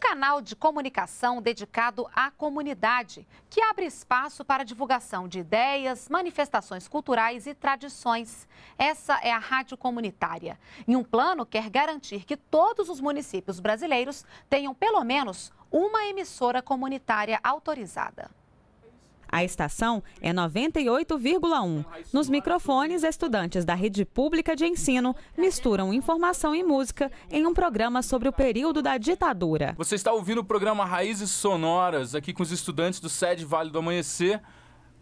canal de comunicação dedicado à comunidade, que abre espaço para divulgação de ideias, manifestações culturais e tradições. Essa é a Rádio Comunitária. E um plano quer garantir que todos os municípios brasileiros tenham pelo menos uma emissora comunitária autorizada. A estação é 98,1. Nos microfones, estudantes da rede pública de ensino misturam informação e música em um programa sobre o período da ditadura. Você está ouvindo o programa Raízes Sonoras, aqui com os estudantes do SED Vale do Amanhecer.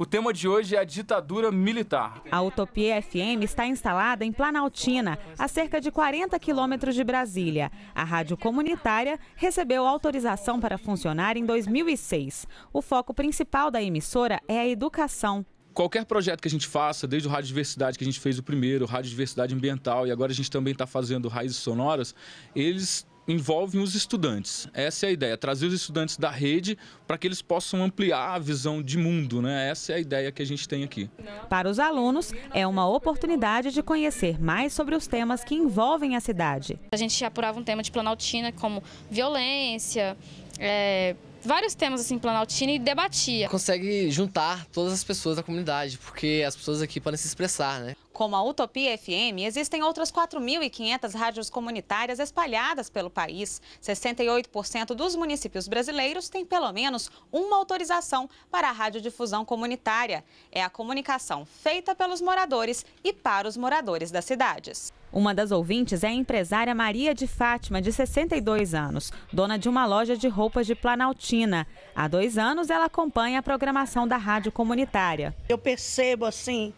O tema de hoje é a ditadura militar. A Utopia FM está instalada em Planaltina, a cerca de 40 quilômetros de Brasília. A rádio comunitária recebeu autorização para funcionar em 2006. O foco principal da emissora é a educação qualquer projeto que a gente faça, desde o rádio diversidade que a gente fez o primeiro, o diversidade Ambiental e agora a gente também está fazendo Raízes Sonoras, eles envolvem os estudantes. Essa é a ideia, trazer os estudantes da rede para que eles possam ampliar a visão de mundo, né? Essa é a ideia que a gente tem aqui. Para os alunos, é uma oportunidade de conhecer mais sobre os temas que envolvem a cidade. A gente apurava um tema de Planaltina como violência, é, vários temas assim planaltina e debatia. Consegue juntar todas as pessoas da comunidade, porque as pessoas aqui podem se expressar, né? Como a Utopia FM, existem outras 4.500 rádios comunitárias espalhadas pelo país. 68% dos municípios brasileiros têm pelo menos uma autorização para a radiodifusão comunitária. É a comunicação feita pelos moradores e para os moradores das cidades. Uma das ouvintes é a empresária Maria de Fátima, de 62 anos, dona de uma loja de roupas de Planaltina. Há dois anos, ela acompanha a programação da rádio comunitária. Eu percebo, assim,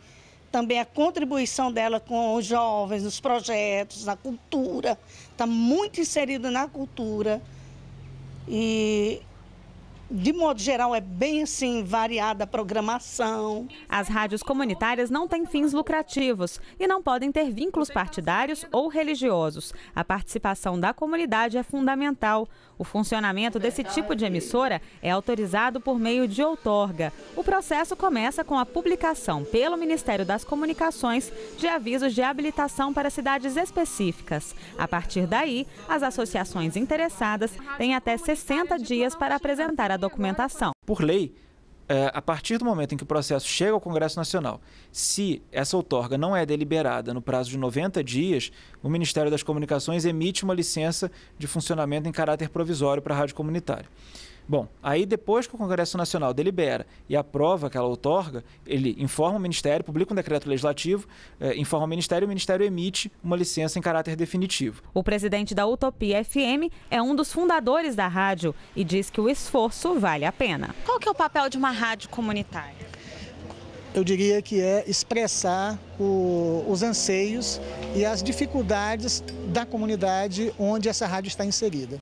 também a contribuição dela com os jovens, nos projetos, na cultura, está muito inserida na cultura. E de modo geral, é bem assim, variada a programação. As rádios comunitárias não têm fins lucrativos e não podem ter vínculos partidários ou religiosos. A participação da comunidade é fundamental. O funcionamento desse tipo de emissora é autorizado por meio de outorga. O processo começa com a publicação pelo Ministério das Comunicações de avisos de habilitação para cidades específicas. A partir daí, as associações interessadas têm até 60 dias para apresentar a documentação. Por lei, é, a partir do momento em que o processo chega ao Congresso Nacional, se essa outorga não é deliberada no prazo de 90 dias, o Ministério das Comunicações emite uma licença de funcionamento em caráter provisório para a rádio comunitária. Bom, aí depois que o Congresso Nacional delibera e aprova aquela outorga, ele informa o Ministério, publica um decreto legislativo, eh, informa o Ministério e o Ministério emite uma licença em caráter definitivo. O presidente da Utopia FM é um dos fundadores da rádio e diz que o esforço vale a pena. Qual que é o papel de uma rádio comunitária? eu diria que é expressar o, os anseios e as dificuldades da comunidade onde essa rádio está inserida.